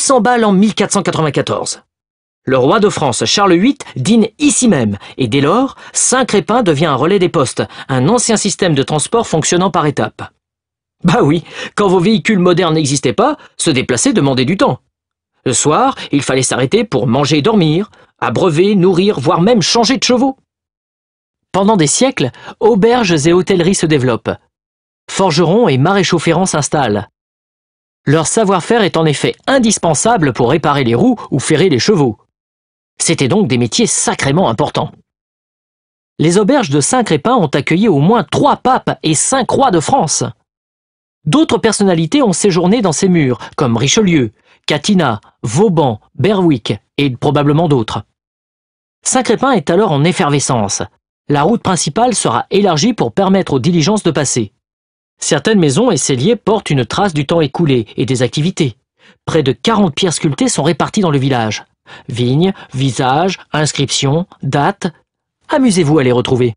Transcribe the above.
100 balles en 1494. Le roi de France, Charles VIII, dîne ici même, et dès lors, Saint-Crépin devient un relais des postes, un ancien système de transport fonctionnant par étapes. Bah oui, quand vos véhicules modernes n'existaient pas, se déplacer demandait du temps. Le soir, il fallait s'arrêter pour manger dormir, abreuver, nourrir, voire même changer de chevaux. Pendant des siècles, auberges et hôtelleries se développent. Forgerons et maréchaux ferrants s'installent. Leur savoir-faire est en effet indispensable pour réparer les roues ou ferrer les chevaux. C'était donc des métiers sacrément importants. Les auberges de Saint-Crépin ont accueilli au moins trois papes et cinq rois de France. D'autres personnalités ont séjourné dans ces murs, comme Richelieu, Catina, Vauban, Berwick et probablement d'autres. Saint-Crépin est alors en effervescence. La route principale sera élargie pour permettre aux diligences de passer. Certaines maisons et celliers portent une trace du temps écoulé et des activités. Près de 40 pierres sculptées sont réparties dans le village. Vignes, visages, inscriptions, dates. Amusez-vous à les retrouver.